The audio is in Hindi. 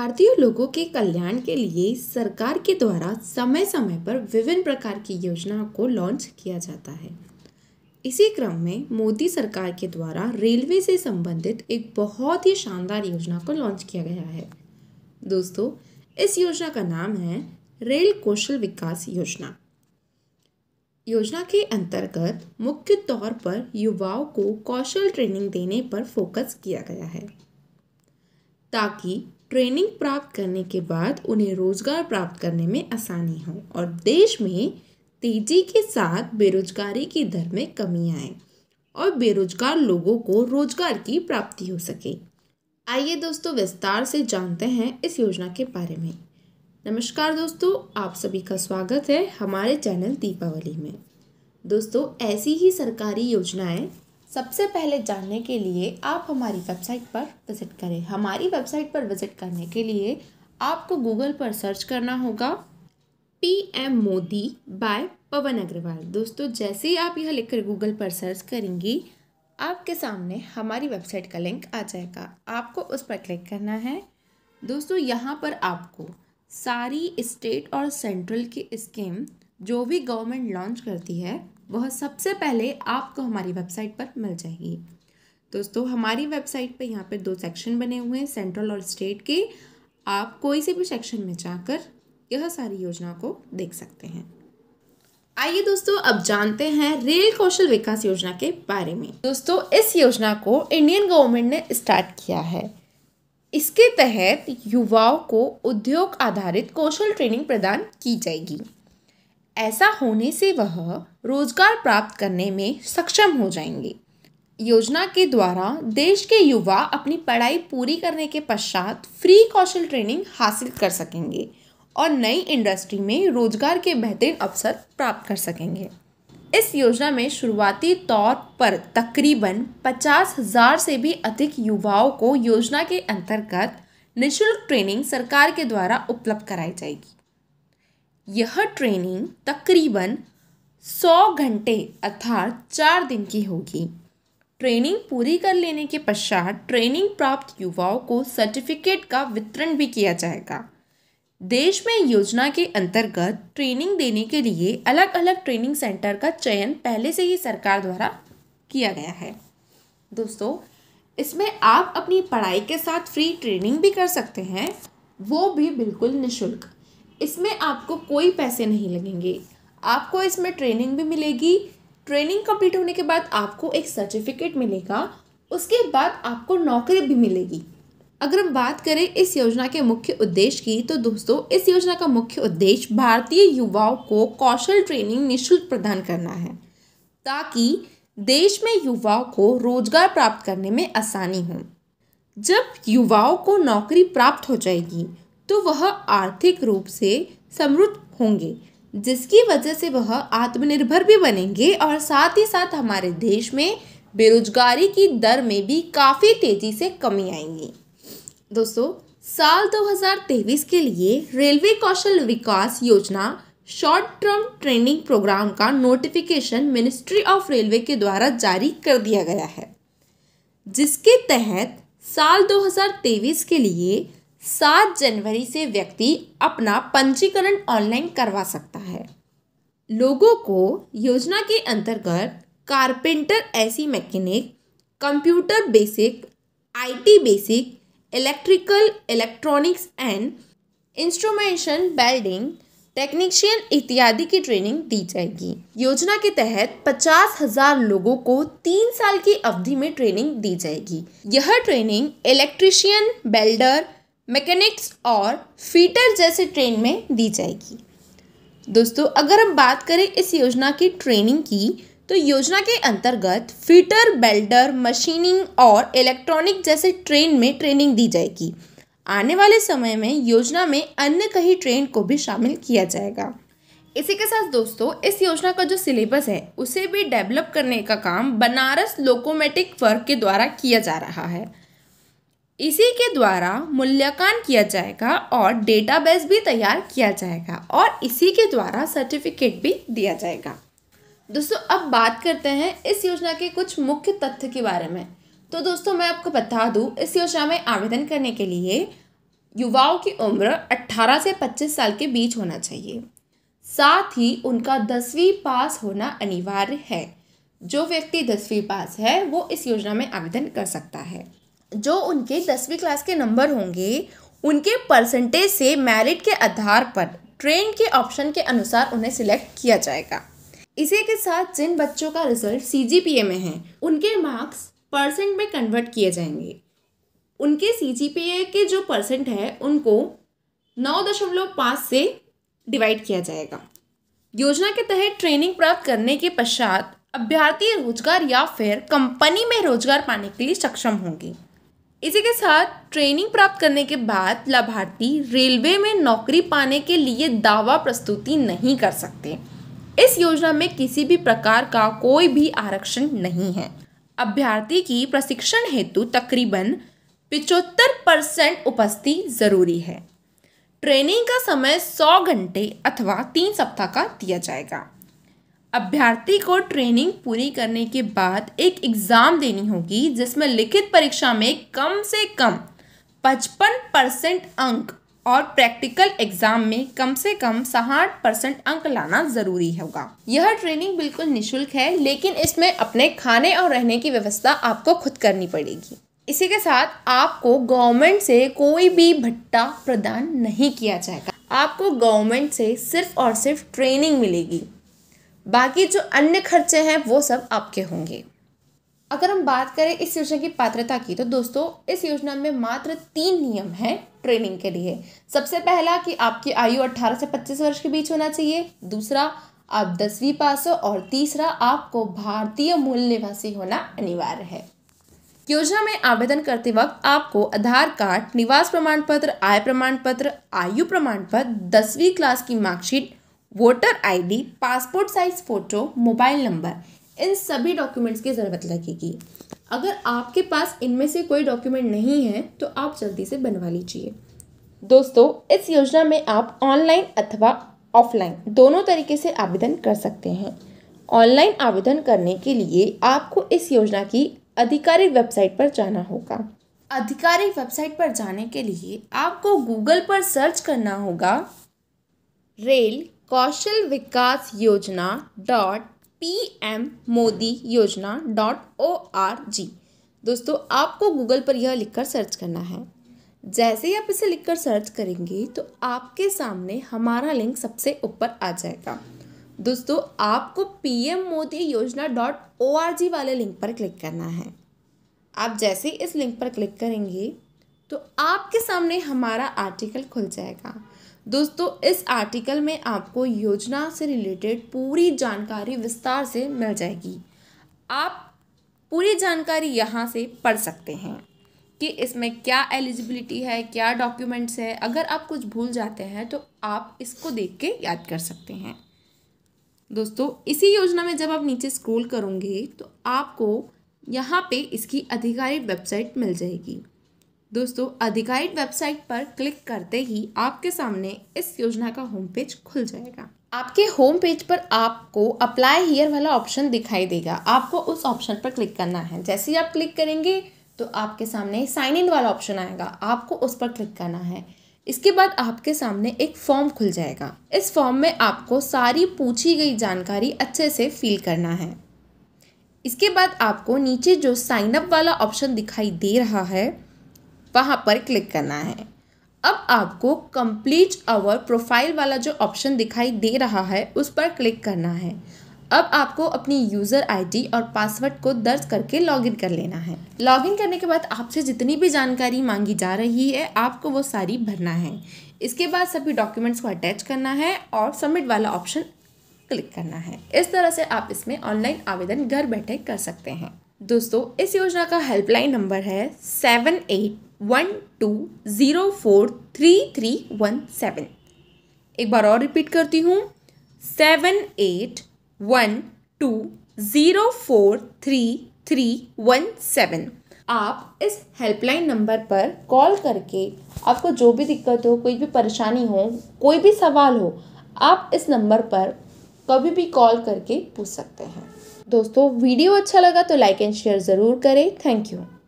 भारतीय लोगों के कल्याण के लिए सरकार के द्वारा समय समय पर विभिन्न प्रकार की योजनाओं को लॉन्च किया जाता है इसी क्रम में मोदी सरकार के द्वारा रेलवे से संबंधित एक बहुत ही शानदार योजना को लॉन्च किया गया है दोस्तों इस योजना का नाम है रेल कौशल विकास योजना योजना के अंतर्गत मुख्य तौर पर युवाओं को कौशल ट्रेनिंग देने पर फोकस किया गया है ताकि ट्रेनिंग प्राप्त करने के बाद उन्हें रोजगार प्राप्त करने में आसानी हो और देश में तेजी के साथ बेरोजगारी की दर में कमी आए और बेरोजगार लोगों को रोजगार की प्राप्ति हो सके आइए दोस्तों विस्तार से जानते हैं इस योजना के बारे में नमस्कार दोस्तों आप सभी का स्वागत है हमारे चैनल दीपावली में दोस्तों ऐसी ही सरकारी योजनाएं सबसे पहले जानने के लिए आप हमारी वेबसाइट पर विज़िट करें हमारी वेबसाइट पर विज़िट करने के लिए आपको गूगल पर सर्च करना होगा P M Modi by Pavan Agrawal दोस्तों जैसे ही आप यह लिखकर गूगल पर सर्च करेंगी आपके सामने हमारी वेबसाइट का लिंक आ जाएगा आपको उस पर क्लिक करना है दोस्तों यहाँ पर आपको सारी स्टेट और सेंट्रल की स्कीम जो भी गवर्नमेंट लॉन्च करती है वह सबसे पहले आपको हमारी वेबसाइट पर मिल जाएगी दोस्तों हमारी वेबसाइट पर यहाँ पर दो सेक्शन बने हुए हैं सेंट्रल और स्टेट के आप कोई से भी सेक्शन में जाकर यह सारी योजनाओं को देख सकते हैं आइए दोस्तों अब जानते हैं रेल कौशल विकास योजना के बारे में दोस्तों इस योजना को इंडियन गवर्नमेंट ने स्टार्ट किया है इसके तहत युवाओं को उद्योग आधारित कौशल ट्रेनिंग प्रदान की जाएगी ऐसा होने से वह रोजगार प्राप्त करने में सक्षम हो जाएंगे योजना के द्वारा देश के युवा अपनी पढ़ाई पूरी करने के पश्चात फ्री कौशल ट्रेनिंग हासिल कर सकेंगे और नई इंडस्ट्री में रोजगार के बेहतरीन अवसर प्राप्त कर सकेंगे इस योजना में शुरुआती तौर पर तकरीबन पचास हज़ार से भी अधिक युवाओं को योजना के अंतर्गत निशुल्क ट्रेनिंग सरकार के द्वारा उपलब्ध कराई जाएगी यह ट्रेनिंग तकरीबन सौ घंटे अर्थात चार दिन की होगी ट्रेनिंग पूरी कर लेने के पश्चात ट्रेनिंग प्राप्त युवाओं को सर्टिफिकेट का वितरण भी किया जाएगा देश में योजना के अंतर्गत ट्रेनिंग देने के लिए अलग अलग ट्रेनिंग सेंटर का चयन पहले से ही सरकार द्वारा किया गया है दोस्तों इसमें आप अपनी पढ़ाई के साथ फ्री ट्रेनिंग भी कर सकते हैं वो भी बिल्कुल निःशुल्क इसमें आपको कोई पैसे नहीं लगेंगे आपको इसमें ट्रेनिंग भी मिलेगी ट्रेनिंग कंप्लीट होने के बाद आपको एक सर्टिफिकेट मिलेगा उसके बाद आपको नौकरी भी मिलेगी अगर हम बात करें इस योजना के मुख्य उद्देश्य की तो दोस्तों इस योजना का मुख्य उद्देश्य भारतीय युवाओं को कौशल ट्रेनिंग निःशुल्क प्रदान करना है ताकि देश में युवाओं को रोजगार प्राप्त करने में आसानी हो जब युवाओं को नौकरी प्राप्त हो जाएगी तो वह आर्थिक रूप से समृद्ध होंगे जिसकी वजह से वह आत्मनिर्भर भी बनेंगे और साथ ही साथ हमारे देश में बेरोजगारी की दर में भी काफ़ी तेज़ी से कमी आएंगी दोस्तों साल 2023 के लिए railway Kaushal Vikas Yojana short term training program का नोटिफिकेशन मिनिस्ट्री ऑफ रेलवे के द्वारा जारी कर दिया गया है जिसके तहत साल 2023 के लिए सात जनवरी से व्यक्ति अपना पंजीकरण ऑनलाइन करवा सकता है लोगों को योजना के अंतर्गत carpenter AC mechanic computer basic IT basic electrical electronics and instrumentation welding technician इत्यादि की ट्रेनिंग दी जाएगी योजना के तहत पचास हजार लोगों को तीन साल की अवधि में ट्रेनिंग दी जाएगी यह ट्रेनिंग इलेक्ट्रिशियन बेल्डर मैकेनिक्स और फीटर जैसे ट्रेन में दी जाएगी दोस्तों अगर हम बात करें इस योजना की ट्रेनिंग की तो योजना के अंतर्गत फीटर बेल्डर मशीनिंग और इलेक्ट्रॉनिक जैसे ट्रेन में ट्रेनिंग दी जाएगी आने वाले समय में योजना में अन्य कई ट्रेन को भी शामिल किया जाएगा इसी के साथ दोस्तों इस योजना का जो सिलेबस है उसे भी डेवलप करने का काम बनारस लोकोमेटिक वर्क के द्वारा किया जा रहा है इसी के द्वारा मूल्यांकन किया जाएगा और डेटाबेस भी तैयार किया जाएगा और इसी के द्वारा सर्टिफिकेट भी दिया जाएगा दोस्तों अब बात करते हैं इस योजना के कुछ मुख्य तथ्य के बारे में तो दोस्तों मैं आपको बता दूं इस योजना में आवेदन करने के लिए युवाओं की उम्र 18 से 25 साल के बीच होना चाहिए साथ ही उनका दसवीं पास होना अनिवार्य है जो व्यक्ति दसवीं पास है वो इस योजना में आवेदन कर सकता है जो उनके दसवीं क्लास के नंबर होंगे उनके परसेंटेज से मेरिट के आधार पर ट्रेन के ऑप्शन के अनुसार उन्हें सिलेक्ट किया जाएगा इसी के साथ जिन बच्चों का रिजल्ट सी में है उनके मार्क्स परसेंट में कन्वर्ट किए जाएंगे उनके सी के जो परसेंट है उनको नौ दशमलव पाँच से डिवाइड किया जाएगा योजना के तहत ट्रेनिंग प्राप्त करने के पश्चात अभ्यर्थी रोजगार या फिर कंपनी में रोजगार पाने के लिए सक्षम होंगे इसी के साथ ट्रेनिंग प्राप्त करने के बाद लाभार्थी रेलवे में नौकरी पाने के लिए दावा प्रस्तुति नहीं कर सकते इस योजना में किसी भी प्रकार का कोई भी आरक्षण नहीं है अभ्यर्थी की प्रशिक्षण हेतु तकरीबन पिचहत्तर परसेंट उपस्थिति जरूरी है ट्रेनिंग का समय 100 घंटे अथवा तीन सप्ताह का दिया जाएगा अभ्यर्थी को ट्रेनिंग पूरी करने के बाद एक एग्ज़ाम देनी होगी जिसमें लिखित परीक्षा में कम से कम पचपन परसेंट अंक और प्रैक्टिकल एग्जाम में कम से कम साठ परसेंट अंक लाना ज़रूरी होगा यह ट्रेनिंग बिल्कुल निशुल्क है लेकिन इसमें अपने खाने और रहने की व्यवस्था आपको खुद करनी पड़ेगी इसी के साथ आपको गवर्नमेंट से कोई भी भट्टा प्रदान नहीं किया जाएगा आपको गवर्नमेंट से सिर्फ और सिर्फ ट्रेनिंग मिलेगी बाकी जो अन्य खर्चे हैं वो सब आपके होंगे अगर हम बात करें इस योजना की पात्रता की तो दोस्तों इस योजना में मात्र तीन नियम हैं ट्रेनिंग के लिए सबसे पहला कि आपकी आयु 18 से 25 वर्ष के बीच होना चाहिए दूसरा आप दसवीं पास हो और तीसरा आपको भारतीय मूल निवासी होना अनिवार्य है योजना में आवेदन करते वक्त आपको आधार कार्ड निवास प्रमाण पत्र आय प्रमाण पत्र आयु प्रमाण पत्र दसवीं क्लास की marksheet voter ID, passport size photo mobile number इन सभी डॉक्यूमेंट्स की ज़रूरत लगेगी अगर आपके पास इनमें से कोई डॉक्यूमेंट नहीं है तो आप जल्दी से बनवा लीजिए दोस्तों इस योजना में आप ऑनलाइन अथवा ऑफलाइन दोनों तरीके से आवेदन कर सकते हैं ऑनलाइन आवेदन करने के लिए आपको इस योजना की आधिकारिक वेबसाइट पर जाना होगा आधिकारिक वेबसाइट पर जाने के लिए आपको गूगल पर सर्च करना होगा रेल कौशल विकास योजना डॉट पी एम मोदी योजना डॉट ओ आर जी दोस्तों आपको गूगल पर यह लिखकर सर्च करना है जैसे ही आप इसे लिखकर सर्च करेंगे तो आपके सामने हमारा लिंक सबसे ऊपर आ जाएगा दोस्तों आपको पी एम मोदी योजना डॉट ओ आर जी वाले लिंक पर क्लिक करना है आप जैसे ही इस लिंक पर क्लिक करेंगे तो आपके सामने हमारा आर्टिकल खुल जाएगा दोस्तों इस आर्टिकल में आपको योजना से रिलेटेड पूरी जानकारी विस्तार से मिल जाएगी आप पूरी जानकारी यहाँ से पढ़ सकते हैं कि इसमें क्या एलिजिबिलिटी है क्या डॉक्यूमेंट्स है अगर आप कुछ भूल जाते हैं तो आप इसको देख के याद कर सकते हैं दोस्तों इसी योजना में जब आप नीचे स्क्रॉल करोगे तो आपको यहाँ पे इसकी आधिकारिक वेबसाइट मिल जाएगी दोस्तों आधिकारिक वेबसाइट पर क्लिक करते ही आपके सामने इस योजना का होम पेज खुल जाएगा आपके होम पेज पर आपको अप्लाई हियर वाला ऑप्शन दिखाई देगा आपको उस ऑप्शन पर क्लिक करना है जैसे ही आप क्लिक करेंगे तो आपके सामने साइन इन वाला ऑप्शन आएगा आपको उस पर क्लिक करना है इसके बाद आपके सामने एक फॉर्म खुल जाएगा इस फॉर्म में आपको सारी पूछी गई जानकारी अच्छे से फिल करना है इसके बाद आपको नीचे जो साइन अप वाला ऑप्शन दिखाई दे रहा है वहाँ पर क्लिक करना है अब आपको कंप्लीट आवर प्रोफाइल वाला जो ऑप्शन दिखाई दे रहा है उस पर क्लिक करना है अब आपको अपनी यूज़र आईडी और पासवर्ड को दर्ज करके लॉगिन कर लेना है लॉगिन करने के बाद आपसे जितनी भी जानकारी मांगी जा रही है आपको वो सारी भरना है इसके बाद सभी डॉक्यूमेंट्स को अटैच करना है और सबमिट वाला ऑप्शन क्लिक करना है इस तरह से आप इसमें ऑनलाइन आवेदन घर बैठे कर सकते हैं दोस्तों इस योजना का हेल्पलाइन नंबर है seven eight one two zero four three three one seven एक बार और रिपीट करती हूँ seven eight one two zero four three three one seven आप इस हेल्पलाइन नंबर पर कॉल करके आपको जो भी दिक्कत हो कोई भी परेशानी हो कोई भी सवाल हो आप इस नंबर पर कभी भी कॉल करके पूछ सकते हैं दोस्तों वीडियो अच्छा लगा तो लाइक एंड शेयर ज़रूर करें थैंक यू